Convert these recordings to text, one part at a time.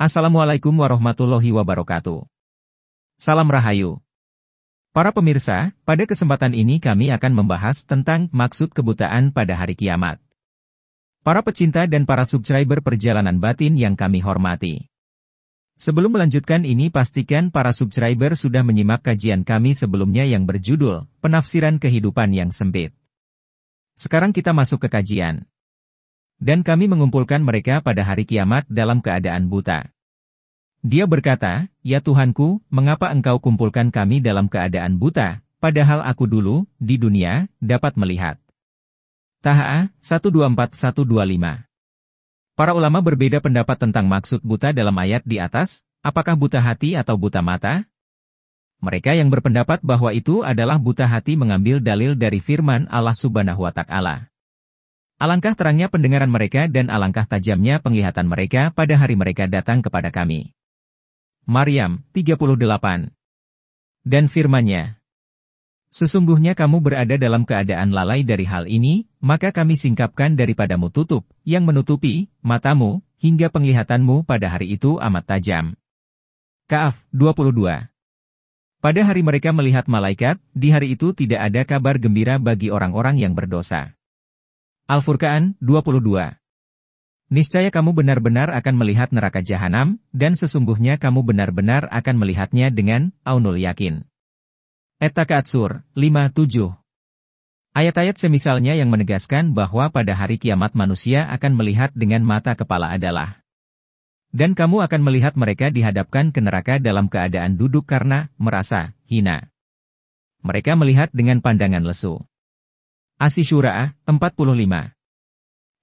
Assalamualaikum warahmatullahi wabarakatuh. Salam Rahayu. Para pemirsa, pada kesempatan ini kami akan membahas tentang maksud kebutaan pada hari kiamat. Para pecinta dan para subscriber perjalanan batin yang kami hormati. Sebelum melanjutkan ini pastikan para subscriber sudah menyimak kajian kami sebelumnya yang berjudul Penafsiran Kehidupan yang Sempit. Sekarang kita masuk ke kajian. Dan kami mengumpulkan mereka pada hari kiamat dalam keadaan buta. Dia berkata, Ya Tuhanku, mengapa engkau kumpulkan kami dalam keadaan buta, padahal aku dulu, di dunia, dapat melihat. Taha 124125 Para ulama berbeda pendapat tentang maksud buta dalam ayat di atas, apakah buta hati atau buta mata? Mereka yang berpendapat bahwa itu adalah buta hati mengambil dalil dari firman Allah subhanahu wa ta'ala. Alangkah terangnya pendengaran mereka dan alangkah tajamnya penglihatan mereka pada hari mereka datang kepada kami. Maryam 38 Dan firmannya, Sesungguhnya kamu berada dalam keadaan lalai dari hal ini, maka kami singkapkan daripadamu tutup, yang menutupi, matamu, hingga penglihatanmu pada hari itu amat tajam. Kaaf 22 Pada hari mereka melihat malaikat, di hari itu tidak ada kabar gembira bagi orang-orang yang berdosa. Al-Furqan 22 Niscaya kamu benar-benar akan melihat neraka jahanam, dan sesungguhnya kamu benar-benar akan melihatnya dengan Aunul Yakin. Etakatsur 57 Ayat-ayat semisalnya yang menegaskan bahwa pada hari kiamat manusia akan melihat dengan mata kepala adalah Dan kamu akan melihat mereka dihadapkan ke neraka dalam keadaan duduk karena merasa hina. Mereka melihat dengan pandangan lesu. Asyura 45.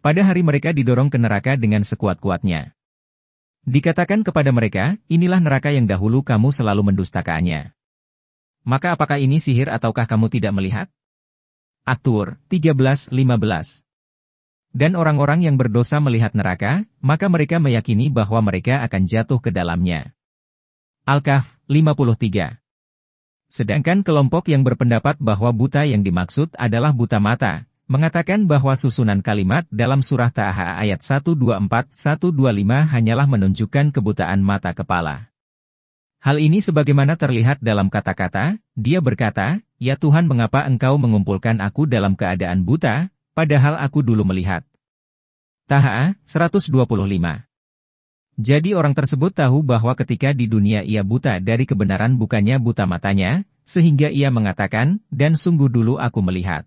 Pada hari mereka didorong ke neraka dengan sekuat-kuatnya. Dikatakan kepada mereka, inilah neraka yang dahulu kamu selalu mendustakannya. Maka apakah ini sihir ataukah kamu tidak melihat? Atur 13:15. Dan orang-orang yang berdosa melihat neraka, maka mereka meyakini bahwa mereka akan jatuh ke dalamnya. Al-Kahf 53. Sedangkan kelompok yang berpendapat bahwa buta yang dimaksud adalah buta mata, mengatakan bahwa susunan kalimat dalam surah Taha ayat 124-125 hanyalah menunjukkan kebutaan mata kepala. Hal ini sebagaimana terlihat dalam kata-kata, dia berkata, Ya Tuhan mengapa engkau mengumpulkan aku dalam keadaan buta, padahal aku dulu melihat. Taha 125 jadi orang tersebut tahu bahwa ketika di dunia ia buta dari kebenaran bukannya buta matanya, sehingga ia mengatakan, dan sungguh dulu aku melihat.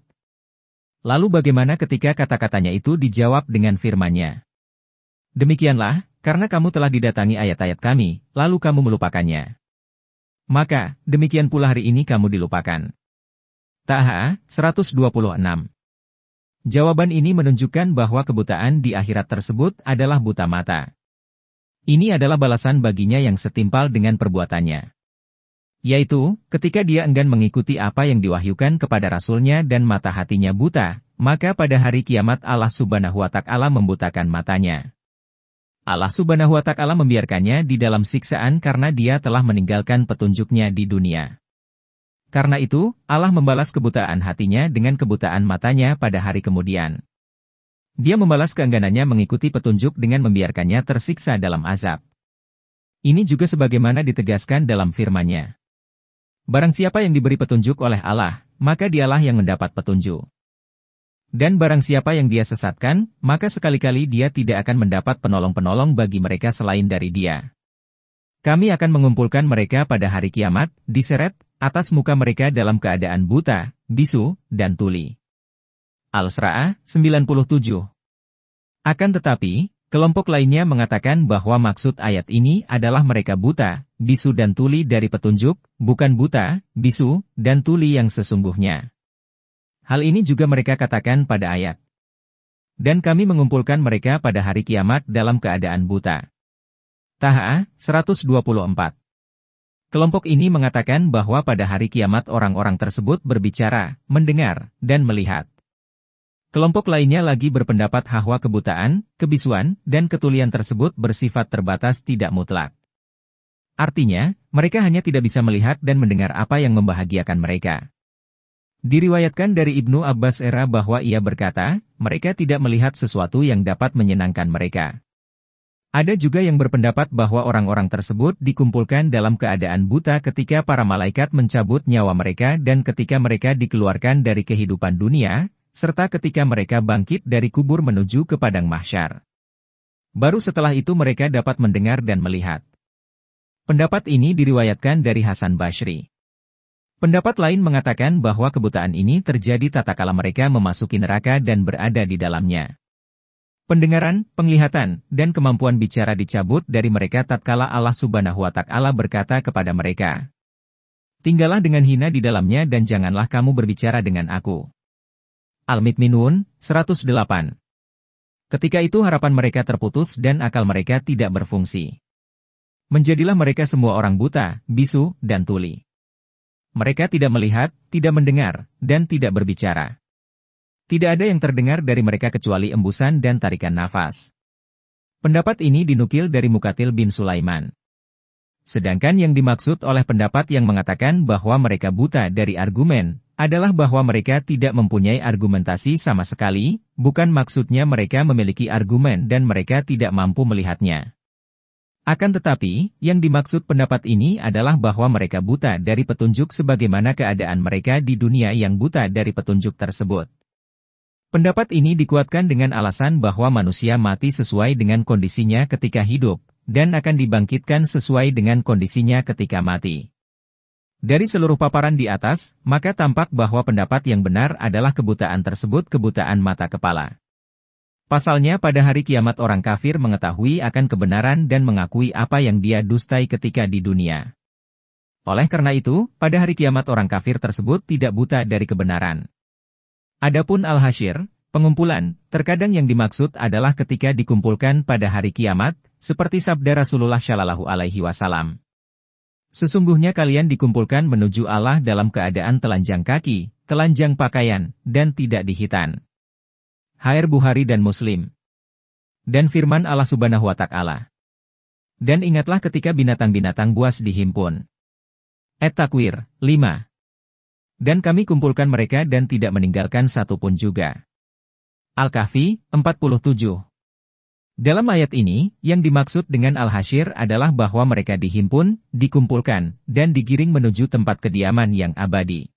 Lalu bagaimana ketika kata-katanya itu dijawab dengan firmannya? Demikianlah, karena kamu telah didatangi ayat-ayat kami, lalu kamu melupakannya. Maka, demikian pula hari ini kamu dilupakan. Taha, 126 Jawaban ini menunjukkan bahwa kebutaan di akhirat tersebut adalah buta mata. Ini adalah balasan baginya yang setimpal dengan perbuatannya. Yaitu, ketika dia enggan mengikuti apa yang diwahyukan kepada Rasulnya dan mata hatinya buta, maka pada hari kiamat Allah subhanahu wa ta'ala membutakan matanya. Allah subhanahu wa ta'ala membiarkannya di dalam siksaan karena dia telah meninggalkan petunjuknya di dunia. Karena itu, Allah membalas kebutaan hatinya dengan kebutaan matanya pada hari kemudian. Dia membalas keengganannya mengikuti petunjuk dengan membiarkannya tersiksa dalam azab. Ini juga sebagaimana ditegaskan dalam firman-Nya. Barang siapa yang diberi petunjuk oleh Allah, maka dialah yang mendapat petunjuk. Dan barang siapa yang dia sesatkan, maka sekali-kali dia tidak akan mendapat penolong-penolong bagi mereka selain dari dia. Kami akan mengumpulkan mereka pada hari kiamat, diseret, atas muka mereka dalam keadaan buta, bisu, dan tuli. Al-Sra'ah 97. Akan tetapi, kelompok lainnya mengatakan bahwa maksud ayat ini adalah mereka buta, bisu dan tuli dari petunjuk, bukan buta, bisu, dan tuli yang sesungguhnya. Hal ini juga mereka katakan pada ayat. Dan kami mengumpulkan mereka pada hari kiamat dalam keadaan buta. Taha 124 Kelompok ini mengatakan bahwa pada hari kiamat orang-orang tersebut berbicara, mendengar, dan melihat. Kelompok lainnya lagi berpendapat bahwa kebutaan, kebisuan, dan ketulian tersebut bersifat terbatas tidak mutlak. Artinya, mereka hanya tidak bisa melihat dan mendengar apa yang membahagiakan mereka. Diriwayatkan dari Ibnu Abbas era bahwa ia berkata, mereka tidak melihat sesuatu yang dapat menyenangkan mereka. Ada juga yang berpendapat bahwa orang-orang tersebut dikumpulkan dalam keadaan buta ketika para malaikat mencabut nyawa mereka dan ketika mereka dikeluarkan dari kehidupan dunia, serta ketika mereka bangkit dari kubur menuju ke padang mahsyar. Baru setelah itu mereka dapat mendengar dan melihat. Pendapat ini diriwayatkan dari Hasan Basri. Pendapat lain mengatakan bahwa kebutaan ini terjadi tatkala mereka memasuki neraka dan berada di dalamnya. Pendengaran, penglihatan, dan kemampuan bicara dicabut dari mereka tatkala Allah Subhanahu wa taala berkata kepada mereka, "Tinggallah dengan hina di dalamnya dan janganlah kamu berbicara dengan aku." al Minun 108. Ketika itu harapan mereka terputus dan akal mereka tidak berfungsi. Menjadilah mereka semua orang buta, bisu, dan tuli. Mereka tidak melihat, tidak mendengar, dan tidak berbicara. Tidak ada yang terdengar dari mereka kecuali embusan dan tarikan nafas. Pendapat ini dinukil dari Mukatil bin Sulaiman. Sedangkan yang dimaksud oleh pendapat yang mengatakan bahwa mereka buta dari argumen, adalah bahwa mereka tidak mempunyai argumentasi sama sekali, bukan maksudnya mereka memiliki argumen dan mereka tidak mampu melihatnya. Akan tetapi, yang dimaksud pendapat ini adalah bahwa mereka buta dari petunjuk sebagaimana keadaan mereka di dunia yang buta dari petunjuk tersebut. Pendapat ini dikuatkan dengan alasan bahwa manusia mati sesuai dengan kondisinya ketika hidup, dan akan dibangkitkan sesuai dengan kondisinya ketika mati. Dari seluruh paparan di atas, maka tampak bahwa pendapat yang benar adalah kebutaan tersebut kebutaan mata kepala. Pasalnya pada hari kiamat orang kafir mengetahui akan kebenaran dan mengakui apa yang dia dustai ketika di dunia. Oleh karena itu, pada hari kiamat orang kafir tersebut tidak buta dari kebenaran. Adapun Al-Hashir, pengumpulan, terkadang yang dimaksud adalah ketika dikumpulkan pada hari kiamat, seperti sabda Rasulullah Shallallahu Alaihi Wasallam. Sesungguhnya kalian dikumpulkan menuju Allah dalam keadaan telanjang kaki, telanjang pakaian, dan tidak dihitan. Hair Buhari dan Muslim. Dan firman Allah subhanahu wa ta'ala. Dan ingatlah ketika binatang-binatang buas dihimpun. Etakwir takwir 5. Dan kami kumpulkan mereka dan tidak meninggalkan satupun juga. Al-Kahfi, 47, dalam ayat ini, yang dimaksud dengan Al-Hashir adalah bahwa mereka dihimpun, dikumpulkan, dan digiring menuju tempat kediaman yang abadi.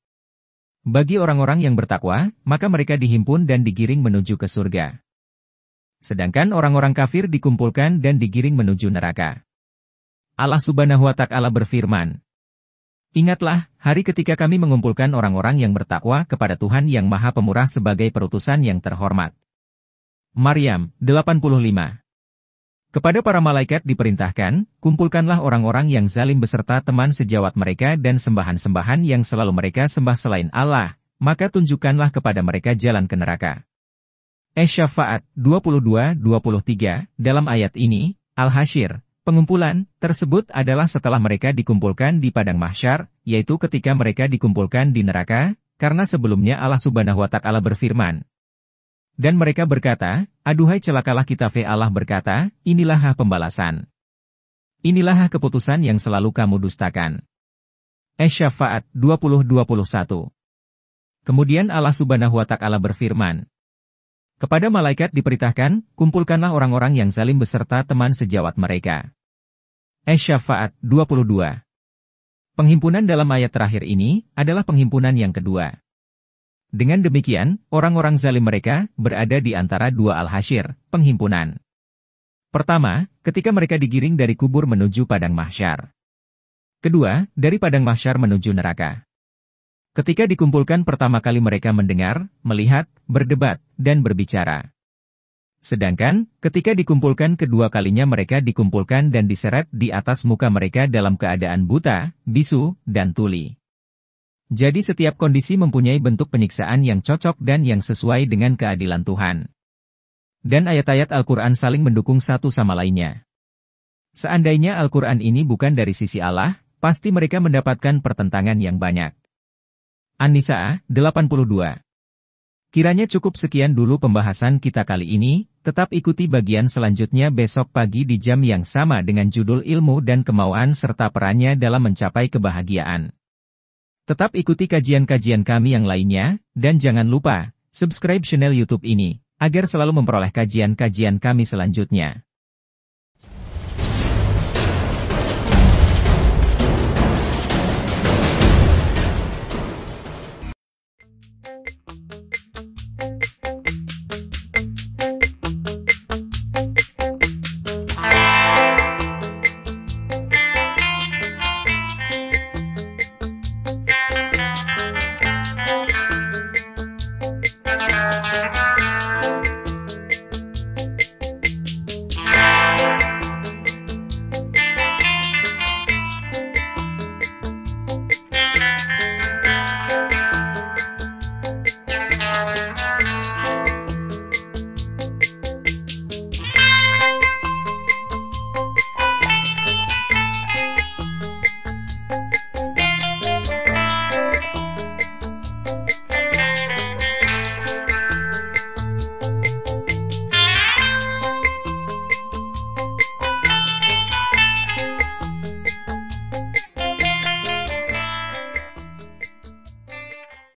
Bagi orang-orang yang bertakwa, maka mereka dihimpun dan digiring menuju ke surga. Sedangkan orang-orang kafir dikumpulkan dan digiring menuju neraka. Allah subhanahu wa ta'ala berfirman, Ingatlah, hari ketika kami mengumpulkan orang-orang yang bertakwa kepada Tuhan yang maha pemurah sebagai perutusan yang terhormat. Maryam, 85. Kepada para malaikat diperintahkan, kumpulkanlah orang-orang yang zalim beserta teman sejawat mereka dan sembahan-sembahan yang selalu mereka sembah selain Allah, maka tunjukkanlah kepada mereka jalan ke neraka. Es-Syafaat 22-23 dalam ayat ini, Al-Hashir, pengumpulan, tersebut adalah setelah mereka dikumpulkan di padang mahsyar, yaitu ketika mereka dikumpulkan di neraka, karena sebelumnya Allah subhanahu wa ta'ala berfirman, dan mereka berkata, Aduhai celakalah kita Fe Allah berkata, inilah hah pembalasan. Inilah keputusan yang selalu kamu dustakan. Esyafaat 2021 Kemudian Allah subhanahu wa ta'ala berfirman, Kepada malaikat diperintahkan, kumpulkanlah orang-orang yang zalim beserta teman sejawat mereka. Esyafaat 22 Penghimpunan dalam ayat terakhir ini adalah penghimpunan yang kedua. Dengan demikian, orang-orang zalim mereka berada di antara dua al-hasyir, penghimpunan. Pertama, ketika mereka digiring dari kubur menuju padang mahsyar. Kedua, dari padang mahsyar menuju neraka. Ketika dikumpulkan pertama kali mereka mendengar, melihat, berdebat, dan berbicara. Sedangkan, ketika dikumpulkan kedua kalinya mereka dikumpulkan dan diseret di atas muka mereka dalam keadaan buta, bisu, dan tuli. Jadi setiap kondisi mempunyai bentuk penyiksaan yang cocok dan yang sesuai dengan keadilan Tuhan. Dan ayat-ayat Al-Quran saling mendukung satu sama lainnya. Seandainya Al-Quran ini bukan dari sisi Allah, pasti mereka mendapatkan pertentangan yang banyak. An-Nisa 82 Kiranya cukup sekian dulu pembahasan kita kali ini, tetap ikuti bagian selanjutnya besok pagi di jam yang sama dengan judul ilmu dan kemauan serta perannya dalam mencapai kebahagiaan. Tetap ikuti kajian-kajian kami yang lainnya, dan jangan lupa, subscribe channel YouTube ini, agar selalu memperoleh kajian-kajian kami selanjutnya.